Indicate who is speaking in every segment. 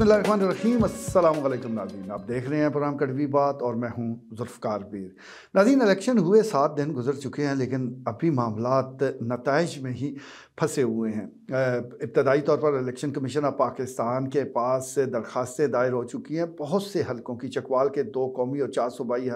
Speaker 1: बसमीम अल्लाम नाजीन आप देख रहे हैं प्रोग्राम कड़वी बात और मैं हूँ जुल्फ़ार पीर नाजीन इलेक्शन हुए सात दिन गुजर चुके हैं लेकिन अभी मामला नतज में ही फंसे हुए हैं इब्तदाई तौर पर इलेक्शन कमीशन ऑफ पाकिस्तान के पास से दरख्वास्तें दायर हो चुकी हैं बहुत से हलकों की चकवाल के दो कौमी और चार सूबाई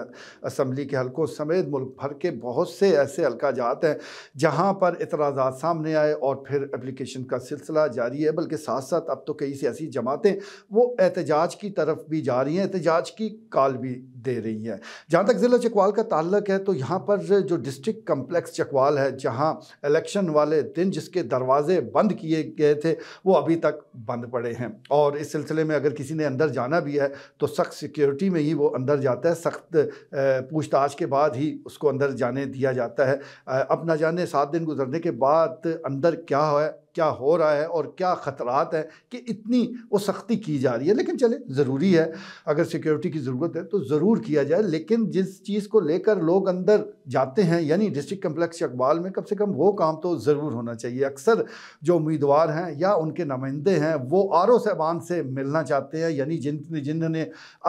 Speaker 1: असम्बली के हलकों समेत मुल्क भर के बहुत से ऐसे जात हैं जहाँ पर इतराज़ा सामने आए और फिर एप्लीकेशन का सिलसिला जारी है बल्कि साथ साथ अब तो कई सियासी जमातें वो एहतजाज की तरफ भी जा रही हैं एहतजाज की कॉल भी दे रही हैं जहाँ तक ज़िला चकवाल का ताल्लक है तो यहाँ पर जो डिस्ट्रिक्ट कम्प्लेक्स चकवाल है जहाँ इलेक्शन वाले दिन जिसके दरवाजे बंद किए गए थे वो अभी तक बंद पड़े हैं और इस सिलसिले में अगर किसी ने अंदर जाना भी है तो सख्त सिक्योरिटी में ही वो अंदर जाता है सख्त पूछताछ के बाद ही उसको अंदर जाने दिया जाता है अब ना जाने सात दिन गुजरने के बाद अंदर क्या है क्या हो रहा है और क्या ख़तरात हैं कि इतनी वो सख्ती की जा रही है लेकिन चले ज़रूरी है अगर सिक्योरिटी की ज़रूरत है तो ज़रूर किया जाए लेकिन जिस चीज़ को लेकर लोग अंदर जाते हैं यानी डिस्ट्रिक्ट कम्प्लेक्स अकबाल में कम से कम वो काम तो ज़रूर होना चाहिए अक्सर जो उम्मीदवार हैं या उनके नुमाइंदे हैं वो आर ओ साहबान से मिलना चाहते हैं यानी जिन जिन्होंने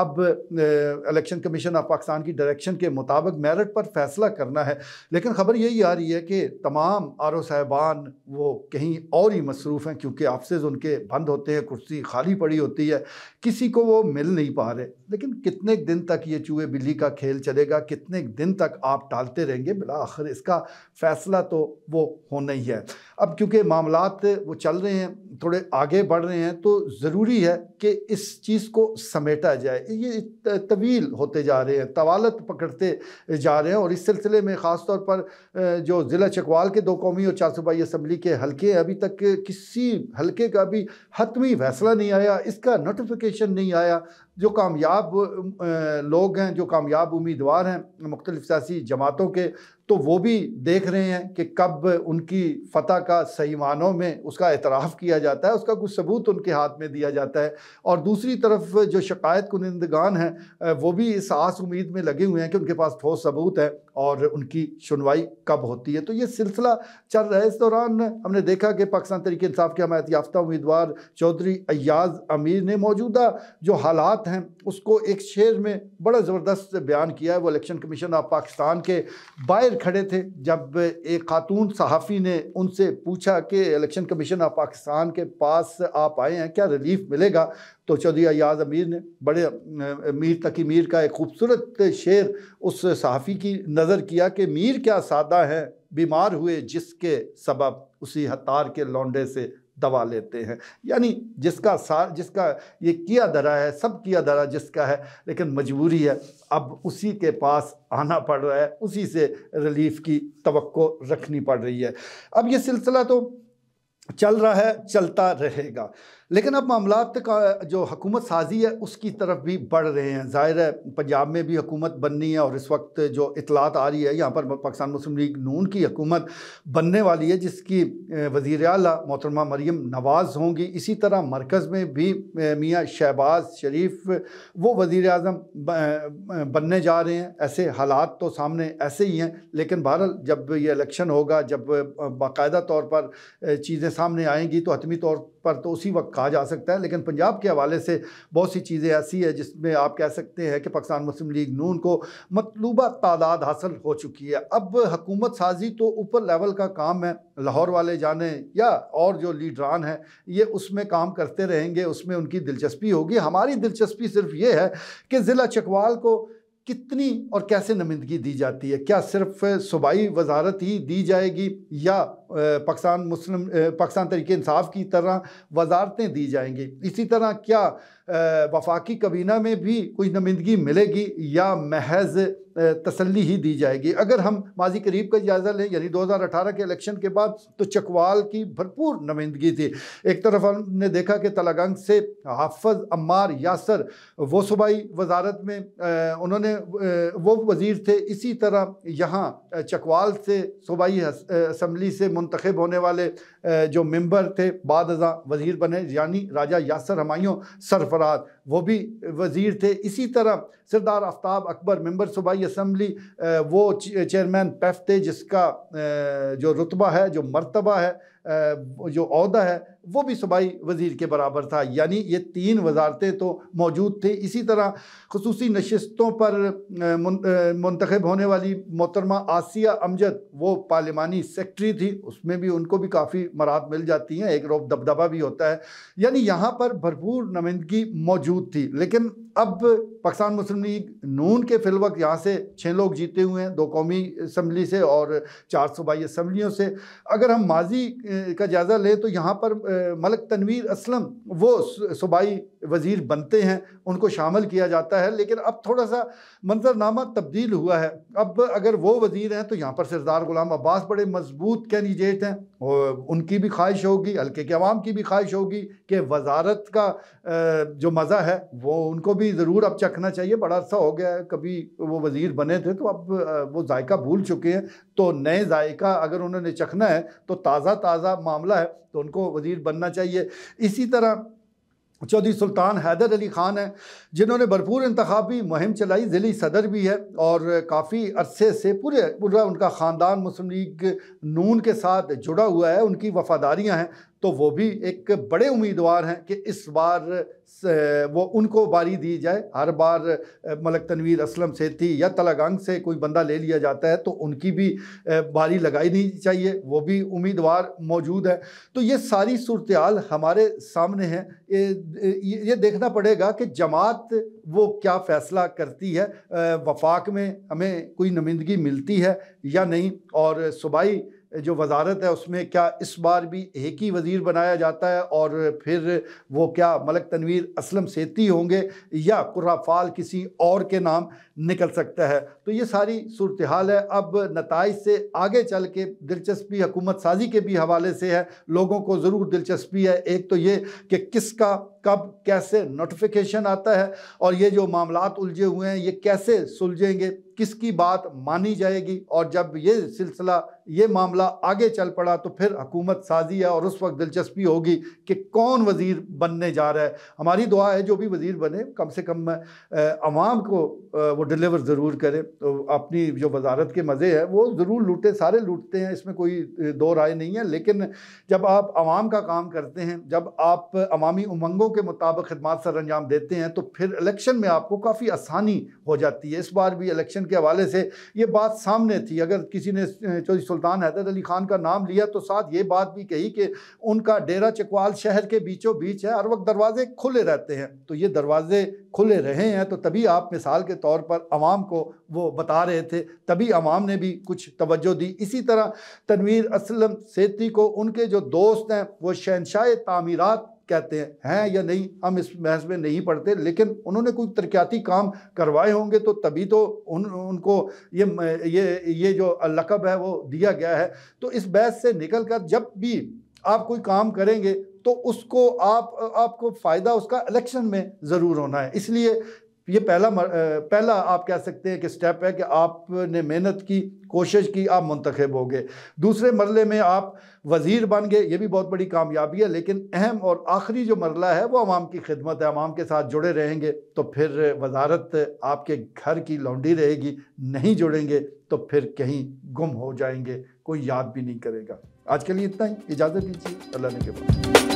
Speaker 1: अब इलेक्शन कमीशन ऑफ पाकिस्तान की डायरेक्शन के मुताबिक मेरिट पर फैसला करना है लेकिन ख़बर यही आ रही है कि तमाम आर ओ साहबान वो कहीं और ही मसरूफ़ हैं क्योंकि ऑफिस उनके बंद होते हैं कुर्सी खाली पड़ी होती है किसी को वो मिल नहीं पा रहे लेकिन कितने दिन तक ये चूहे बिल्ली का खेल चलेगा कितने दिन तक आप टालते रहेंगे बिला आखिर इसका फ़ैसला तो वो होना ही है अब क्योंकि मामलात वो चल रहे हैं थोड़े आगे बढ़ रहे हैं तो ज़रूरी है कि इस चीज़ को समेटा जाए ये तवील होते जा रहे हैं तवालत पकड़ते जा रहे हैं और इस सिलसिले में ख़ास तौर पर जो ज़िला चकवाल के दो कौमी और चार सूबाई असम्बली के हल्के अभी तक किसी हल्के का भी हतमी फैसला नहीं आया इसका नोटिफिकेशन नहीं आया जो कामयाब लोग हैं जो कामयाब उम्मीदवार हैं मुख्तलिफ सियासी जमातों के तो वो भी देख रहे हैं कि कब उनकी फतह का सही मानों में उसका एतराफ़ किया जाता है उसका कुछ सबूत उनके हाथ में दिया जाता है और दूसरी तरफ जो शिकायत कुनंदगान हैं वो भी इस आस उम्मीद में लगे हुए हैं कि उनके पास ठोस सबूत है और उनकी सुनवाई कब होती है तो ये सिलसिला चल रहा है इस दौरान हमने देखा कि पाकिस्तान तरीके इंसाफ के हमायत याफ्ता उम्मीदवार चौधरी अयाज अमीर ने मौजूदा जो हालात हैं उसको एक शेर में बड़ा ज़बरदस्त बयान किया है वो इलेक्शन कमीशन ऑफ पाकिस्तान के बाहर खड़े थे जब एक खातून सहाफ़ी ने उनसे पूछा कि इलेक्शन कमीशन ऑफ पाकिस्तान के पास आप आए हैं क्या रिलीफ मिलेगा तो चौधरी अयाज अमीर ने बड़े मीर तकी मीर का एक खूबसूरत शेर उस सहाफ़ी की नज़र किया कि मीर क्या सादा है बीमार हुए जिसके सबब उसी हतार के लौंडे से दबा लेते हैं यानी जिसका सार जिसका ये किया दरा है सब किया दरा जिसका है लेकिन मजबूरी है अब उसी के पास आना पड़ रहा है उसी से रिलीफ की तो रखनी पड़ रही है अब ये सिलसिला तो चल रहा है चलता रहेगा लेकिन अब मामला का जो हकूमत साजी है उसकी तरफ भी बढ़ रहे हैं ज़ाहिर है पंजाब में भी हुकूमत बननी है और इस वक्त जो इतलात आ रही है यहाँ पर पाकिस्तान मुस्लिम लीग नून की हकूमत बनने वाली है जिसकी वज़ी अल मोहतरमा मरीम नवाज़ होंगी इसी तरह मरकज़ में भी मियाँ शहबाज शरीफ वो वज़ी अजम बनने जा रहे हैं ऐसे हालात तो सामने ऐसे ही हैं लेकिन बहरहाल जब ये इलेक्शन होगा जब बाकायदा तौर पर चीज़ें सामने आएंगी तो हतमी तौर पर तो उसी वक्त कहा जा सकता है लेकिन पंजाब के हवाले से बहुत सी चीज़ें ऐसी है जिसमें आप कह सकते हैं कि पाकिस्तान मुस्लिम लीग नून को मतलूबा तादाद हासिल हो चुकी है अब हकूमत साजी तो ऊपर लेवल का काम है लाहौर वाले जाने या और जो लीडरान हैं ये उसमें काम करते रहेंगे उसमें उनकी दिलचस्पी होगी हमारी दिलचस्पी सिर्फ ये है कि ज़िला चकवाल को कितनी और कैसे नुमिंदगी दी जाती है क्या सिर्फ सूबाई वजारत ही दी जाएगी या पाकिस्तान मुस्लिम पाकिस्तान तरीके इंसाफ की तरह वजारतें दी जाएंगी इसी तरह क्या वफाकी कबीना में भी कोई नुमाइंदगी मिलेगी या महज तसल्ली ही दी जाएगी अगर हम माजी करीब का जायज़ा लें यानी 2018 के इलेक्शन के बाद तो चकवाल की भरपूर नुमाइंदगी थी एक तरफ हमने देखा कि तलागंग से हाफज अम्मार यासर वो सूबाई वजारत में उन्होंने वो वज़ीर थे इसी तरह यहाँ चकवाल से सूबाई असम्बली से मंतखब होने वाले जो मेम्बर थे बाद वज़ीर बने यानी राजा यासर हमायों सरफराज वो भी वज़ीर थे इसी तरह सरदार आफ्ताब अकबर मेंबर सूबाई असम्बली वो चेयरमैन पैफ थे जिसका जो रुतबा है जो मरतबा है जो अहदा है वो भी सूबाई वज़ीर के बराबर था यानी ये तीन वजारतें तो मौजूद थी इसी तरह खसूस नशस्तों पर मंतखब होने वाली मोहतरमा आसिया अमजद वो पार्लिमानी सेक्रटरी थी उसमें भी उनको भी काफ़ी मराहत मिल जाती हैं एक रोब दबदबा भी होता है यानी यहाँ पर भरपूर नुमाइंदगी मौजूद मौजूद थी लेकिन अब पाकिस्तान मुस्लिम लीग नून के वक्त यहाँ से छः लोग जीते हुए हैं दो कौमी असम्बली से और चार सूबाई असम्बलियों से अगर हम माजी का जायज़ा लें तो यहाँ पर मलक तनवीर असलम वो सूबाई वज़ीर बनते हैं उनको शामिल किया जाता है लेकिन अब थोड़ा सा मंजरनामा तब्दील हुआ है अब अगर वो वज़ीर हैं तो यहाँ पर सरदार ग़ुलाम अब्बास बड़े मजबूत कैंडिडेट हैं और उनकी भी ख्वाहिश होगी हल्के के अवाम की भी ख्वाहिश होगी कि वजारत का जो मज़ा है वो उनको भी ज़रूर अब चखना चाहिए बड़ा अर्सा हो गया है कभी वो वज़ीर बने थे तो अब वो जायका भूल चुके हैं तो नए जायका अगर उन्होंने चखना है तो ताज़ा ताज़ा मामला है तो उनको वज़ीर बनना चाहिए इसी तरह चौधरी सुल्तान हैदर अली ख़ान हैं जिन्होंने भरपूर इंतबी मुहिम चलाई ज़िली सदर भी है और काफ़ी अरसे से पूरे पूरा उनका ख़ानदान मुस्लिम लीग नून के साथ जुड़ा हुआ है उनकी वफ़ादारियाँ हैं तो वो भी एक बड़े उम्मीदवार हैं कि इस बार वो उनको बारी दी जाए हर बार मलक तनवीर असलम सेठी या तलागंग से कोई बंदा ले लिया जाता है तो उनकी भी बारी लगाई नहीं चाहिए वो भी उम्मीदवार मौजूद है तो ये सारी सूरत हमारे सामने है ये देखना पड़ेगा कि जमात वो क्या फ़ैसला करती है वफाक में हमें कोई नुमाइंदगी मिलती है या नहीं और सूबाई जो वजारत है उसमें क्या इस बार भी एक ही वज़ीर बनाया जाता है और फिर वो क्या मलक तनवीर असलम सेती होंगे या कुराफाल किसी और के नाम निकल सकता है तो ये सारी सूरत हाल है अब नतज से आगे चल के दिलचस्पी हकूमत साजी के भी हवाले से है लोगों को ज़रूर दिलचस्पी है एक तो ये कि किसका कब कैसे नोटिफिकेशन आता है और ये जो मामला उलझे हुए हैं ये कैसे सुलझेंगे किसकी बात मानी जाएगी और जब ये सिलसिला ये मामला आगे चल पड़ा तो फिर हकूमत साजी है और उस वक्त दिलचस्पी होगी कि कौन वज़ीर बनने जा रहा है हमारी दुआ है जो भी वज़ीर बने कम से कम आवाम को वो डिलीवर ज़रूर करें तो अपनी जो वजारत के मज़े हैं वो ज़रूर लूटे सारे लूटते हैं इसमें कोई दो राय नहीं है लेकिन जब आप आवाम का काम करते हैं जब आप अवामी उमंगों के मुताबिक खदमात सर अंजाम देते हैं तो फिर इलेक्शन में आपको काफ़ी आसानी हो जाती है इस बार भी इलेक्शन के हवाले से ये बात सामने थी अगर किसी ने चौधरी सुल्तान हैदर अली खान का नाम लिया तो साथ ये बात भी कही कि उनका डेरा चकवाल शहर के बीचों बीच है हर वक्त दरवाजे खुले रहते हैं तो ये दरवाजे खुले रहे हैं तो तभी आप मिसाल के तौर पर आवाम को वो बता रहे थे तभी आवाम ने भी कुछ तवज्जो दी इसी तरह तनवीर असलम सेती को उनके जो दोस्त हैं वो शहनशाह तामीरात कहते हैं हैं या नहीं हम इस बहस में नहीं पढ़ते लेकिन उन्होंने कोई तरक्याती काम करवाए होंगे तो तभी तो उन उनको ये ये ये जो लकब है वो दिया गया है तो इस बहस से निकल कर जब भी आप कोई काम करेंगे तो उसको आप आपको फ़ायदा उसका इलेक्शन में ज़रूर होना है इसलिए ये पहला पहला आप कह सकते हैं कि स्टेप है कि आपने मेहनत की कोशिश की आप मंतखब हो गए दूसरे मरले में आप वज़ीर बन गए ये भी बहुत बड़ी कामयाबी है लेकिन अहम और आखिरी जो मरला है वो आवाम की खिदमत है आवाम के साथ जुड़े रहेंगे तो फिर वजारत आपके घर की लौंडी रहेगी नहीं जुड़ेंगे तो फिर कहीं गुम हो जाएंगे कोई याद भी नहीं करेगा आज के लिए इतना ही इजाज़त दीजिए अल्लाह ने के बाद